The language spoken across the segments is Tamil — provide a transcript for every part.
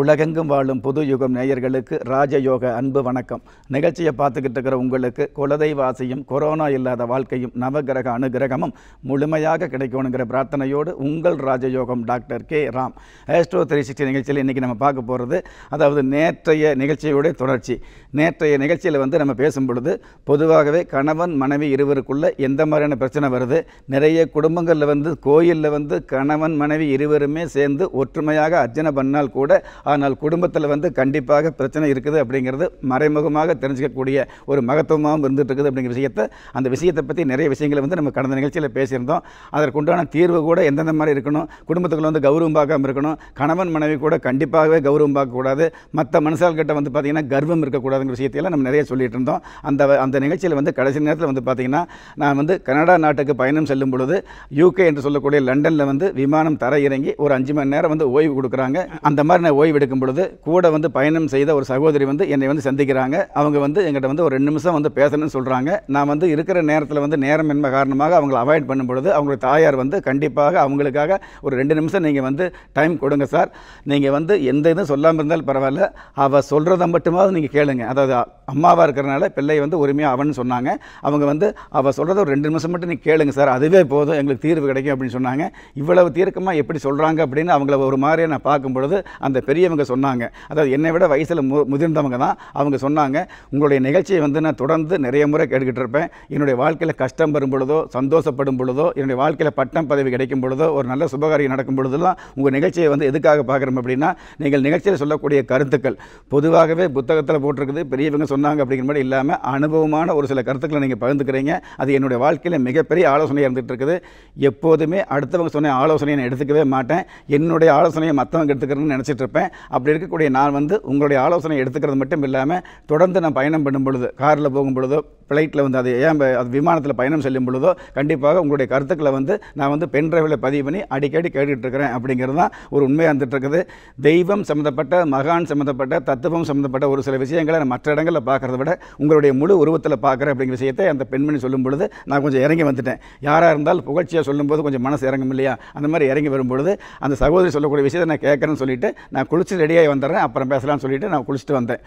உலகெங்கும் வாழும் புது யுகம் நேயர்களுக்கு ராஜயோக அன்பு வணக்கம் நிகழ்ச்சியை பார்த்துக்கிட்டு இருக்கிற உங்களுக்கு குலதெய்வாசியும் கொரோனா இல்லாத வாழ்க்கையும் நவகிரக அனுகிரகமும் முழுமையாக கிடைக்கணுங்கிற பிரார்த்தனையோடு உங்கள் Rajayogam doctor K Ram astro three sixty நிகழ்ச்சியில் இன்றைக்கி நம்ம பார்க்க போகிறது அதாவது நேற்றைய நிகழ்ச்சியோடைய தொடர்ச்சி நேற்றைய நிகழ்ச்சியில் வந்து நம்ம பேசும் பொழுது பொதுவாகவே கணவன் மனைவி இருவருக்குள்ளே எந்த மாதிரியான பிரச்சனை வருது நிறைய குடும்பங்களில் வந்து கோயிலில் வந்து கணவன் மனைவி இருவருமே சேர்ந்து ஒற்றுமையாக அர்ச்சனை பண்ணால் கூட ஆனால் குடும்பத்தில் வந்து கண்டிப்பாக பிரச்சனை இருக்குது அப்படிங்கிறது மறைமுகமாக தெரிஞ்சுக்கக்கூடிய ஒரு மகத்துவமாகவும் இருந்துட்டு இருக்குது அப்படிங்கிற விஷயத்தை அந்த விஷயத்தை பற்றி நிறைய விஷயங்களை வந்து நம்ம கடந்த நிகழ்ச்சியில் பேசியிருந்தோம் அதற்குண்டான தீர்வு கூட எந்தெந்த மாதிரி இருக்கணும் குடும்பத்துக்குள்ள வந்து கௌரவம் பார்க்காமல் இருக்கணும் கணவன் மனைவி கூட கண்டிப்பாகவே கௌரவம் பார்க்கக்கூடாது மற்ற கிட்ட வந்து பார்த்திங்கன்னா கர்வம் இருக்கக்கூடாதுங்கிற விஷயத்தையெல்லாம் நம்ம நிறைய சொல்லிட்டு இருந்தோம் அந்த அந்த நிகழ்ச்சியில் வந்து கடைசி நேரத்தில் வந்து பார்த்திங்கன்னா நான் வந்து கனடா நாட்டுக்கு பயணம் செல்லும் பொழுது யூகே என்று சொல்லக்கூடிய லண்டனில் வந்து விமானம் தர இறங்கி ஒரு அஞ்சு மணி நேரம் வந்து ஓய்வு கொடுக்குறாங்க அந்த மாதிரி நான் ஓய்வு எடுக்கும் பொழுது கூட வந்து பயணம் செய்த ஒரு சகோதரி வந்து என்னை வந்து சந்திக்கிறாங்க அவங்க வந்து எங்கிட்ட வந்து ஒரு ரெண்டு நிமிஷம் வந்து பேசணும்னு சொல்கிறாங்க நான் வந்து இருக்கிற நேரத்தில் வந்து நேரம் என்ப காரணமாக அவங்களை அவாய்ட் பண்ணும் பொழுது அவங்களோட தாயார் வந்து கண்டிப்பாக அவங்களுக்காக ஒரு ரெண்டு நிமிஷம் நீங்கள் வந்து டைம் கொடுங்க சார் நீங்கள் வந்து எந்த இதுவும் சொல்லாமல் இருந்தாலும் பரவாயில்ல அவள் சொல்கிறத மட்டுமாவது நீங்கள் கேளுங்க அதாவது அம்மாவாக இருக்கிறனால பிள்ளை வந்து உரிமையாக அவன் சொன்னாங்க அவங்க வந்து அவள் சொல்கிறத ஒரு ரெண்டு நிமிஷம் மட்டும் நீ கேளுங்க சார் அதுவே போதும் எங்களுக்கு தீர்வு கிடைக்கும் அப்படின்னு சொன்னாங்க இவ்வளவு தீர்க்கமாக எப்படி சொல்கிறாங்க அப்படின்னு அவங்கள ஒரு மாதிரியாக நான் பார்க்கும் பொழுது அந்த பெரியவங்க சொன்னாங்க அதாவது என்னை விட வயசில் மு முதிர்ந்தவங்க தான் அவங்க சொன்னாங்க உங்களுடைய நிகழ்ச்சியை வந்து நான் தொடர்ந்து நிறைய முறை கேட்டுக்கிட்டு இருப்பேன் என்னுடைய வாழ்க்கையில் கஷ்டம் வரும் பொழுதோ சந்தோஷப்படும் பொழுதோ என்னுடைய வாழ்க்கையில் பட்டம் பதவி கிடைக்கும் பொழுதோ ஒரு நல்ல சுபகாரியம் நடக்கும் பொழுதெல்லாம் உங்கள் நிகழ்ச்சியை வந்து எதுக்காக பார்க்குறோம் அப்படின்னா நீங்கள் நிகழ்ச்சியில் சொல்லக்கூடிய கருத்துக்கள் பொதுவாகவே புத்தகத்தில் போட்டிருக்குது பெரியவங்க சொன்னாங்க அப்படிங்கிற மாதிரி இல்லாமல் அனுபவமான ஒரு சில கருத்துக்களை நீங்கள் பகிர்ந்துக்கிறீங்க அது என்னுடைய வாழ்க்கையில் மிகப்பெரிய ஆலோசனையாக இருந்துகிட்டு இருக்குது எப்போதுமே அடுத்தவங்க சொன்ன ஆலோசனையை நான் எடுத்துக்கவே மாட்டேன் என்னுடைய ஆலோசனையை மற்றவங்க எடுத்துக்கிறேன்னு நினச்சிட்டு இருப்பேன் அப்படி இருக்கக்கூடிய நான் வந்து உங்களுடைய ஆலோசனை எடுத்துக்கிறது மட்டும் இல்லாமல் தொடர்ந்து நான் பயணம் பண்ணும் பொழுது காரில் போகும் பொழுதோ ஃப்ளைட்டில் வந்து அது ஏன் அது விமானத்தில் பயணம் செல்லும் பொழுதோ கண்டிப்பாக உங்களுடைய கருத்துக்களை வந்து நான் வந்து பென் டிரைவில் பதிவு பண்ணி அடிக்கடி கேட்டுட்ருக்கிறேன் அப்படிங்கிறது தான் ஒரு உண்மையாக இருந்துகிட்ருக்குது தெய்வம் சம்மந்தப்பட்ட மகான் சம்மந்தப்பட்ட தத்துவம் சம்மந்தப்பட்ட ஒரு சில விஷயங்களை நான் மற்ற இடங்களில் பார்க்குறத விட உங்களுடைய முழு உருவத்தில் பார்க்குறேன் அப்படிங்கிற விஷயத்தை அந்த பெண்மணி சொல்லும் பொழுது நான் கொஞ்சம் இறங்கி வந்துட்டேன் யாராக இருந்தால் புகழ்ச்சியாக சொல்லும்போது கொஞ்சம் மனசு இறங்கும் இல்லையா அந்த மாதிரி இறங்கி வரும்பொழுது அந்த சகோதரி சொல்லக்கூடிய விஷயத்தை நான் கேட்குறேன்னு சொல்லிவிட்டு நான் குளிச்சு ரெடியாகி வந்துடுறேன் அப்புறம் பேசலாம்னு சொல்லிவிட்டு நான் குளிச்சுட்டு வந்தேன்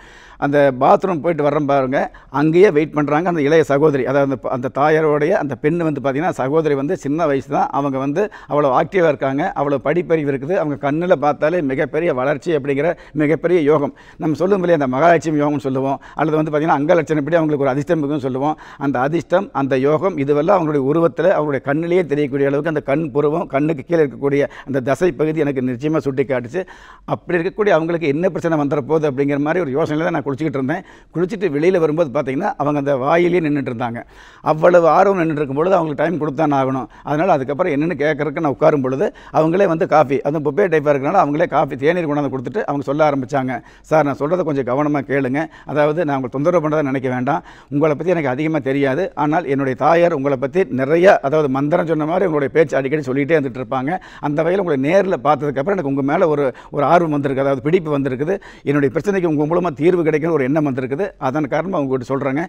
அந்த பாத்ரூம் போயிட்டு வர்றேன் பாருங்கள் அங்கேயே வெயிட் பண்ணுறாங்க பார்த்திங்கனாக்கா அந்த இளைய சகோதரி அதாவது அந்த தாயாரோடைய அந்த பெண் வந்து பார்த்திங்கன்னா சகோதரி வந்து சின்ன வயசு தான் அவங்க வந்து அவ்வளோ ஆக்டிவாக இருக்காங்க அவ்வளோ படிப்பறிவு இருக்குது அவங்க கண்ணில் பார்த்தாலே மிகப்பெரிய வளர்ச்சி அப்படிங்கிற மிகப்பெரிய யோகம் நம்ம சொல்லும் இல்லையா அந்த மகாலட்சுமி யோகம்னு சொல்லுவோம் அல்லது வந்து பார்த்திங்கன்னா அங்கலட்சணம் இப்படி அவங்களுக்கு ஒரு அதிர்ஷ்டம் இருக்குன்னு சொல்லுவோம் அந்த அதிர்ஷ்டம் அந்த யோகம் இதுவெல்லாம் அவங்களுடைய உருவத்தில் அவங்களுடைய கண்ணிலேயே தெரியக்கூடிய அளவுக்கு அந்த கண் புருவம் கண்ணுக்கு கீழே இருக்கக்கூடிய அந்த தசை பகுதி எனக்கு நிச்சயமாக சுட்டி காட்டுச்சு அப்படி இருக்கக்கூடிய அவங்களுக்கு என்ன பிரச்சனை போது அப்படிங்கிற மாதிரி ஒரு யோசனையில் தான் நான் குளிச்சுக்கிட்டு இருந்தேன் குளிச்சுட்டு வெளியில் வரும்போது பார்த்திங்கன்னா அவங்க அந்த வாய் வாயிலே நின்றுட்டு இருந்தாங்க அவ்வளவு ஆர்வம் நின்றுட்டு இருக்கும் பொழுது அவங்களுக்கு டைம் கொடுத்தான் ஆகணும் அதனால் அதுக்கப்புறம் என்னென்னு கேட்குறக்கு நான் உட்காரும் பொழுது அவங்களே வந்து காஃபி அதுவும் புப்பே டைப்பாக இருக்கிறனால அவங்களே காஃபி தேநீர் கொண்டாந்து கொடுத்துட்டு அவங்க சொல்ல ஆரம்பித்தாங்க சார் நான் சொல்கிறத கொஞ்சம் கவனமாக கேளுங்க அதாவது நான் உங்களுக்கு தொந்தரவு பண்ணுறதை நினைக்க வேண்டாம் உங்களை பற்றி எனக்கு அதிகமாக தெரியாது ஆனால் என்னுடைய தாயார் உங்களை பற்றி நிறைய அதாவது மந்திரம் சொன்ன மாதிரி உங்களுடைய பேச்சு அடிக்கடி சொல்லிகிட்டே வந்துட்டு அந்த வகையில் உங்களை நேரில் பார்த்ததுக்கப்புறம் எனக்கு உங்கள் மேலே ஒரு ஒரு ஆர்வம் வந்திருக்கு அதாவது பிடிப்பு வந்திருக்குது என்னுடைய பிரச்சனைக்கு உங்கள் மூலமாக தீர்வு கிடைக்கணும் ஒரு எண்ணம் வந்திருக்குது அதன் காரணமாக உங்கள்கிட்ட சொல்கிறேங்க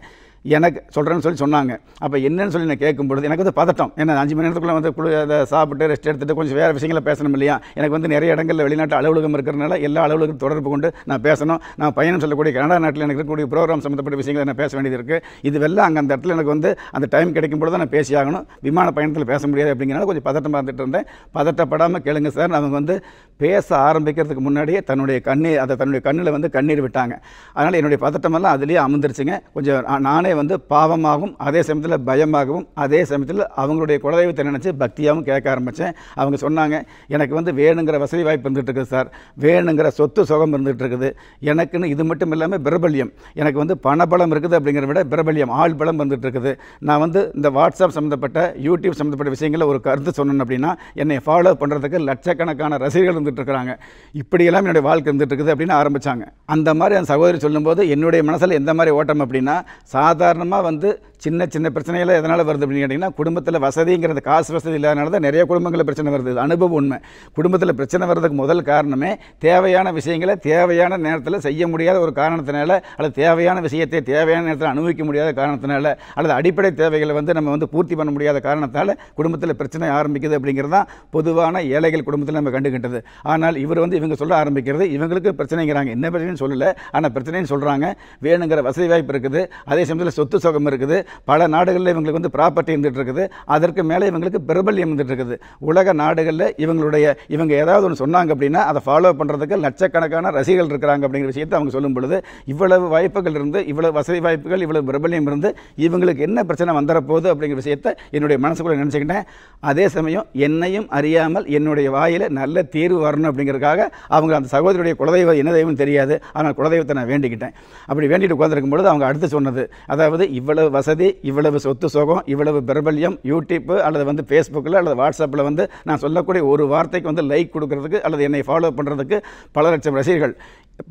எனக்கு சொல்கிறேன்னு சொல்லி சொன்னாங்க அப்போ என்னன்னு சொல்லி நான் பொழுது எனக்கு வந்து பதட்டம் ஏன்னா அஞ்சு மணி நேரத்துக்குள்ளே வந்து குழு அதை சாப்பிட்டு ரெஸ்ட் எடுத்துகிட்டு கொஞ்சம் வேறு விஷயங்களை பேசணும் இல்லையா எனக்கு வந்து நிறைய இடங்களில் வெளிநாட்டு அலுவலகம் இருக்கிறனால எல்லா அலுவலகத்தையும் தொடர்பு கொண்டு நான் பேசணும் நான் பயணம் சொல்லக்கூடிய கனடா நாட்டில் எனக்கு இருக்கக்கூடிய ப்ரோக்ராம் சம்மந்தப்பட்ட விஷயங்களை நான் பேச வேண்டியது இருக்குது இதுவெல்லாம் அங்கே அந்த இடத்துல எனக்கு வந்து அந்த டைம் கிடைக்கும் பொழுது நான் பேசி ஆகணும் விமான பயணத்தில் பேச முடியாது அப்படிங்கிறனால கொஞ்சம் பதட்டம் பார்த்துட்டு இருந்தேன் பதட்டப்படாமல் கேளுங்க சார் அவங்க வந்து பேச ஆரம்பிக்கிறதுக்கு முன்னாடியே தன்னுடைய கண்ணீர் அதை தன்னுடைய கண்ணில் வந்து கண்ணீர் விட்டாங்க அதனால் என்னுடைய பதட்டமெல்லாம் அதுலேயே அமர்ந்துருச்சுங்க கொஞ்சம் நானே வந்து வந்து பாவமாகவும் அதே சமயத்தில் பயமாகவும் அதே சமயத்தில் அவங்களுடைய குலதெய்வத்தை நினச்சி பக்தியாகவும் கேட்க ஆரம்பித்தேன் அவங்க சொன்னாங்க எனக்கு வந்து வேணுங்கிற வசதி வாய்ப்பு இருந்துகிட்டு இருக்குது சார் வேணுங்கிற சொத்து சுகம் இருந்துகிட்டு இருக்குது எனக்குன்னு இது மட்டும் இல்லாமல் பிரபல்யம் எனக்கு வந்து பணபலம் இருக்குது அப்படிங்கிற விட பிரபல்யம் ஆள் பலம் வந்துட்டு இருக்குது நான் வந்து இந்த வாட்ஸ்அப் சம்மந்தப்பட்ட யூடியூப் சம்மந்தப்பட்ட விஷயங்களில் ஒரு கருத்து சொன்னேன் அப்படின்னா என்னை ஃபாலோ பண்ணுறதுக்கு லட்சக்கணக்கான ரசிகர்கள் இருந்துகிட்டு இருக்கிறாங்க இப்படியெல்லாம் என்னுடைய வாழ்க்கை இருந்துகிட்டு இருக்குது அப்படின்னு ஆரம்பித்தாங்க அந்த மாதிரி அந்த சகோதரி சொல்லும்போது என்னுடைய மனசில் எந்த மாதிரி ஓட்டம் அப்படின்னா சாதாரண உதாரணமாக வந்து சின்ன சின்ன பிரச்சனைகள் எதனால் வருது அப்படின்னு கேட்டிங்கன்னா குடும்பத்தில் வசதிங்கிறது காசு வசதி இல்லாதனால தான் நிறைய குடும்பங்களில் பிரச்சனை வருது அனுபவம் உண்மை குடும்பத்தில் பிரச்சனை வர்றதுக்கு முதல் காரணமே தேவையான விஷயங்களை தேவையான நேரத்தில் செய்ய முடியாத ஒரு காரணத்தினால அல்லது தேவையான விஷயத்தை தேவையான நேரத்தில் அனுபவிக்க முடியாத காரணத்தினால அல்லது அடிப்படை தேவைகளை வந்து நம்ம வந்து பூர்த்தி பண்ண முடியாத காரணத்தால் குடும்பத்தில் பிரச்சனை ஆரம்பிக்குது அப்படிங்கிறது தான் பொதுவான ஏழைகள் குடும்பத்தில் நம்ம கண்டுகிட்டது ஆனால் இவர் வந்து இவங்க சொல்ல ஆரம்பிக்கிறது இவங்களுக்கு பிரச்சனைங்கிறாங்க என்ன பிரச்சனைன்னு சொல்லலை ஆனால் பிரச்சனைன்னு சொல்கிறாங்க வேணுங்கிற வசதி வாய்ப்பு இருக்குது அதே சமயத்தில் சொத்து சுகம் இருக்குது பல நாடுகளில் இவங்களுக்கு வந்து ப்ராப்பர்ட்டி இருந்துகிட்டு இருக்குது அதற்கு மேலே இவங்களுக்கு பிரபல்யம் இருந்துட்டு இருக்குது உலக நாடுகளில் இவங்களுடைய இவங்க ஏதாவது ஒன்று சொன்னாங்க அப்படின்னா அதை ஃபாலோ பண்ணுறதுக்கு லட்சக்கணக்கான ரசிகர்கள் இருக்கிறாங்க அப்படிங்கிற விஷயத்தை அவங்க சொல்லும் பொழுது இவ்வளவு வாய்ப்புகள் இருந்து இவ்வளவு வசதி வாய்ப்புகள் இவ்வளவு பிரபல்யம் இருந்து இவங்களுக்கு என்ன பிரச்சனை வந்துடப்போகுது அப்படிங்கிற விஷயத்தை என்னுடைய மனசுக்குள்ளே நினச்சிக்கிட்டேன் அதே சமயம் என்னையும் அறியாமல் என்னுடைய வாயில் நல்ல தீர்வு வரணும் அப்படிங்கிறதுக்காக அவங்க அந்த சகோதரியுடைய குலதெய்வம் என்ன தெய்வம் தெரியாது ஆனால் குலதெய்வத்தை நான் வேண்டிக்கிட்டேன் அப்படி வேண்டிட்டு உட்காந்துருக்கும் பொழுது அவங்க அடுத்து சொன்னது அதாவது இவ்வளவு வசதி வசதி இவ்வளவு சொத்து சோகம் இவ்வளவு பிரபல்யம் யூடியூப்பு அல்லது வந்து ஃபேஸ்புக்கில் அல்லது வாட்ஸ்அப்பில் வந்து நான் சொல்லக்கூடிய ஒரு வார்த்தைக்கு வந்து லைக் கொடுக்கறதுக்கு அல்லது என்னை ஃபாலோ பண்ணுறதுக்கு பல லட்சம் ரசிகர்கள்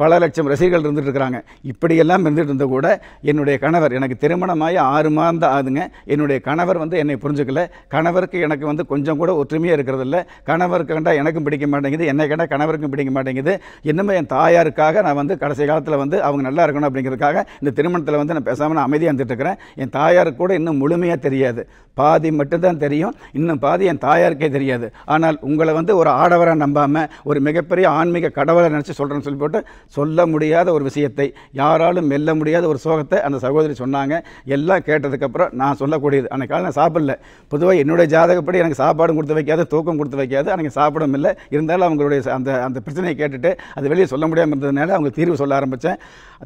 பல லட்சம் ரசிகர்கள் இருந்துட்டு இருக்கிறாங்க இப்படியெல்லாம் இருந்துட்டு இருந்த கூட என்னுடைய கணவர் எனக்கு திருமணமாகி ஆறு மாதம் ஆகுதுங்க என்னுடைய கணவர் வந்து என்னை புரிஞ்சுக்கல கணவருக்கு எனக்கு வந்து கொஞ்சம் கூட ஒற்றுமையாக இருக்கிறது இல்லை கணவருக்கு கண்டால் எனக்கும் பிடிக்க மாட்டேங்குது என்னை கண்டால் கணவருக்கும் பிடிக்க மாட்டேங்குது இன்னுமே என் தாயாருக்காக நான் வந்து கடைசி காலத்தில் வந்து அவங்க நல்லா இருக்கணும் அப்படிங்கிறதுக்காக இந்த திருமணத்தில் வந்து நான் பேசாமல் நான் அமைதியாக இருந்துட்டு இருக்கிறேன் என் தாயாருக்கு கூட இன்னும் முழுமையாக தெரியாது பாதி மட்டும்தான் தெரியும் இன்னும் பாதி என் தாயாருக்கே தெரியாது ஆனால் உங்களை வந்து ஒரு ஆடவராக நம்பாமல் ஒரு மிகப்பெரிய ஆன்மீக கடவுளை நினச்சி சொல்கிறேன்னு சொல்லி போட்டு சொல்ல முடியாத ஒரு விஷயத்தை யாராலும் மெல்ல முடியாத ஒரு சோகத்தை அந்த சகோதரி சொன்னாங்க எல்லாம் கேட்டதுக்கப்புறம் நான் சொல்லக்கூடியது அந்த காலம் நான் சாப்பிடல பொதுவாக என்னுடைய ஜாதகப்படி எனக்கு சாப்பாடும் கொடுத்து வைக்காது தூக்கம் கொடுத்து வைக்காது அன்றைக்கி சாப்பிடும் இல்லை இருந்தாலும் அவங்களுடைய அந்த அந்த பிரச்சனையை கேட்டுட்டு அது வெளியே சொல்ல முடியாமல் இருந்ததுனால அவங்க தீர்வு சொல்ல ஆரம்பித்தேன்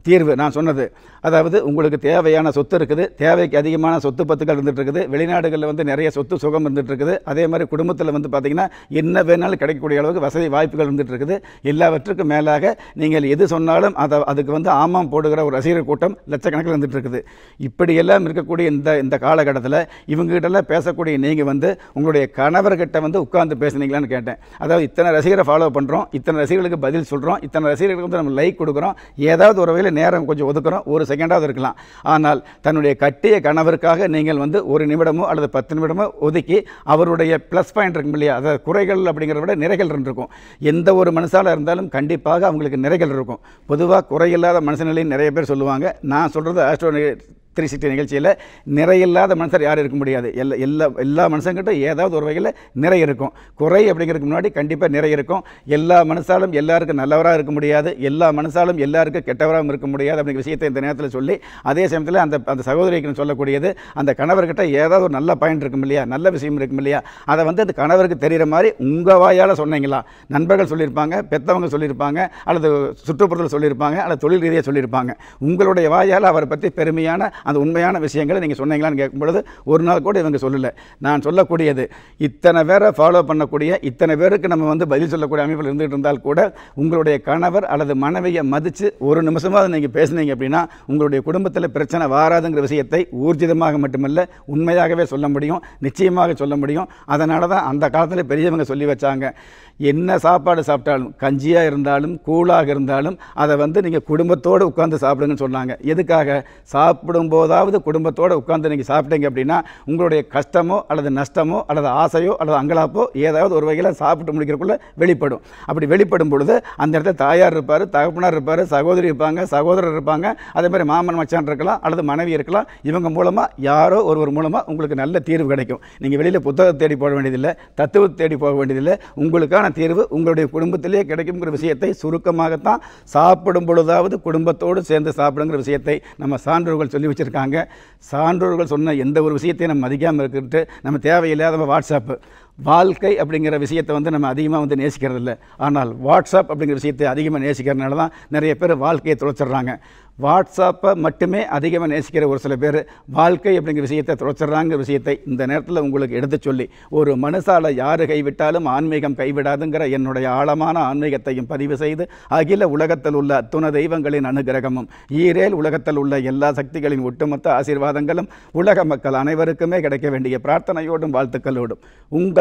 தீர்வு நான் சொன்னது அதாவது உங்களுக்கு தேவையான சொத்து இருக்குது தேவைக்கு அதிகமான சொத்து பத்துக்கள் இருந்துகிட்ருக்குது வெளிநாடுகளில் வந்து நிறைய சொத்து சுகம் இருந்துகிட்ருக்குது அதே மாதிரி குடும்பத்தில் வந்து பார்த்திங்கன்னா என்ன வேணாலும் கிடைக்கக்கூடிய அளவுக்கு வசதி வாய்ப்புகள் இருந்துகிட்ருக்குது எல்லாவற்றுக்கும் மேலாக நீங்கள் நீங்கள் எது சொன்னாலும் அதை அதுக்கு வந்து ஆமாம் போடுகிற ஒரு ரசிகர் கூட்டம் லட்சக்கணக்கில் வந்துட்டு இருக்குது இப்படியெல்லாம் இருக்கக்கூடிய இந்த இந்த காலகட்டத்தில் இவங்ககிட்டலாம் பேசக்கூடிய நீங்கள் வந்து உங்களுடைய கணவர்கிட்ட வந்து உட்காந்து பேசுனீங்களான்னு கேட்டேன் அதாவது இத்தனை ரசிகரை ஃபாலோ பண்ணுறோம் இத்தனை ரசிகர்களுக்கு பதில் சொல்கிறோம் இத்தனை ரசிகர்களுக்கு வந்து நம்ம லைக் கொடுக்குறோம் ஏதாவது ஒரு வகையில் நேரம் கொஞ்சம் ஒதுக்குறோம் ஒரு செகண்டாவது இருக்கலாம் ஆனால் தன்னுடைய கட்டிய கணவருக்காக நீங்கள் வந்து ஒரு நிமிடமோ அல்லது பத்து நிமிடமோ ஒதுக்கி அவருடைய ப்ளஸ் பாயிண்ட் இருக்கும் இல்லையா அதாவது குறைகள் அப்படிங்கிறத விட நிறைகள் இருக்கும் எந்த ஒரு மனுஷால் இருந்தாலும் கண்டிப்பாக அவங்களுக்கு நிறைகள் இருக்கும் பொதுவாக குறையில்லாத நிலையும் நிறைய பேர் சொல்லுவாங்க நான் சொல்கிறது ஆஸ்ட்ரோ த்ரீ சிக்ஸ்டி நிகழ்ச்சியில் நிறை இல்லாத மனுஷர் யாரும் இருக்க முடியாது எல்லா எல்லா எல்லா மனுஷங்கிட்ட ஏதாவது ஒரு வகையில் நிறை இருக்கும் குறை அப்படிங்கிறதுக்கு முன்னாடி கண்டிப்பாக நிறை இருக்கும் எல்லா மனுஷாலும் எல்லாருக்கும் நல்லவராக இருக்க முடியாது எல்லா மனுஷாலும் எல்லாருக்கும் கெட்டவராகவும் இருக்க முடியாது அப்படிங்கிற விஷயத்தை இந்த நேரத்தில் சொல்லி அதே சமயத்தில் அந்த அந்த சகோதரிக்கு சொல்லக்கூடியது அந்த கணவர்கிட்ட ஏதாவது ஒரு நல்ல பாயிண்ட் இருக்கும் இல்லையா நல்ல விஷயம் இருக்கும் இல்லையா அதை வந்து அந்த கணவருக்கு தெரிகிற மாதிரி உங்கள் வாயால் சொன்னீங்களா நண்பர்கள் சொல்லியிருப்பாங்க பெற்றவங்க சொல்லியிருப்பாங்க அல்லது சுற்றுப்புறத்தில் சொல்லியிருப்பாங்க அல்லது தொழில் ரீதியாக சொல்லியிருப்பாங்க உங்களுடைய வாயால் அவரை பற்றி பெருமையான அந்த உண்மையான விஷயங்களை நீங்கள் சொன்னீங்களான்னு கேட்கும்பொழுது ஒரு நாள் கூட இவங்க சொல்லலை நான் சொல்லக்கூடியது இத்தனை பேரை ஃபாலோ பண்ணக்கூடிய இத்தனை பேருக்கு நம்ம வந்து பதில் சொல்லக்கூடிய அமைப்பில் இருந்துகிட்டு இருந்தால் கூட உங்களுடைய கணவர் அல்லது மனைவியை மதித்து ஒரு நிமிஷமாவது நீங்கள் பேசுனீங்க அப்படின்னா உங்களுடைய குடும்பத்தில் பிரச்சனை வாராதுங்கிற விஷயத்தை ஊர்ஜிதமாக மட்டுமல்ல உண்மையாகவே சொல்ல முடியும் நிச்சயமாக சொல்ல முடியும் அதனால தான் அந்த காலத்தில் பெரியவங்க சொல்லி வச்சாங்க என்ன சாப்பாடு சாப்பிட்டாலும் கஞ்சியாக இருந்தாலும் கூழாக இருந்தாலும் அதை வந்து நீங்கள் குடும்பத்தோடு உட்காந்து சாப்பிடுங்கன்னு சொன்னாங்க எதுக்காக சாப்பிடும் போதாவது குடும்பத்தோடு உட்காந்து நீங்கள் சாப்பிட்டீங்க அப்படின்னா உங்களுடைய கஷ்டமோ அல்லது நஷ்டமோ அல்லது ஆசையோ அல்லது அங்கலாப்போ ஏதாவது ஒரு வகையில் சாப்பிட்டு முடிக்கிறக்குள்ளே வெளிப்படும் அப்படி வெளிப்படும் பொழுது அந்த இடத்துல தாயார் இருப்பார் தகப்பனார் இருப்பார் சகோதரி இருப்பாங்க சகோதரர் இருப்பாங்க அதே மாதிரி மாமன் மச்சான் இருக்கலாம் அல்லது மனைவி இருக்கலாம் இவங்க மூலமாக யாரோ ஒருவர் மூலமாக உங்களுக்கு நல்ல தீர்வு கிடைக்கும் நீங்கள் வெளியில் புத்தகத்தை தேடி போக வேண்டியதில்லை தத்துவத்தை தேடி போக வேண்டியதில்லை உங்களுக்கான தீர்வு உங்களுடைய குடும்பத்திலே கிடைக்குங்கிற விஷயத்தை சுருக்கமாகத்தான் சாப்பிடும் பொழுதாவது குடும்பத்தோடு சேர்ந்து சாப்பிடுங்கிற விஷயத்தை நம்ம சான்றோர்கள் சொல்லி வச்சு வச்சுருக்காங்க சான்றோர்கள் சொன்ன எந்த ஒரு விஷயத்தையும் நம்ம மதிக்காமல் இருக்கிறது நம்ம தேவையில்லாத நம்ம வாட்ஸ்அப்பு வாழ்க்கை அப்படிங்கிற விஷயத்தை வந்து நம்ம அதிகமாக வந்து நேசிக்கிறது இல்லை ஆனால் வாட்ஸ்அப் அப்படிங்கிற விஷயத்தை அதிகமாக நேசிக்கிறதுனால தான் நிறைய பேர் வாழ்க்கையை தொலைச்சிட்றாங்க வாட்ஸ்அப்பை மட்டுமே அதிகமாக நேசிக்கிற ஒரு சில பேர் வாழ்க்கை அப்படிங்கிற விஷயத்தை தொலைச்சிட்றாங்க விஷயத்தை இந்த நேரத்தில் உங்களுக்கு எடுத்து சொல்லி ஒரு மனுஷால் யார் கைவிட்டாலும் ஆன்மீகம் கைவிடாதுங்கிற என்னுடைய ஆழமான ஆன்மீகத்தையும் பதிவு செய்து அகில உலகத்தில் உள்ள அத்துண தெய்வங்களின் அனுகிரகமும் ஈரேல் உலகத்தில் உள்ள எல்லா சக்திகளின் ஒட்டுமொத்த ஆசீர்வாதங்களும் உலக மக்கள் அனைவருக்குமே கிடைக்க வேண்டிய பிரார்த்தனையோடும் வாழ்த்துக்களோடும் உங்கள்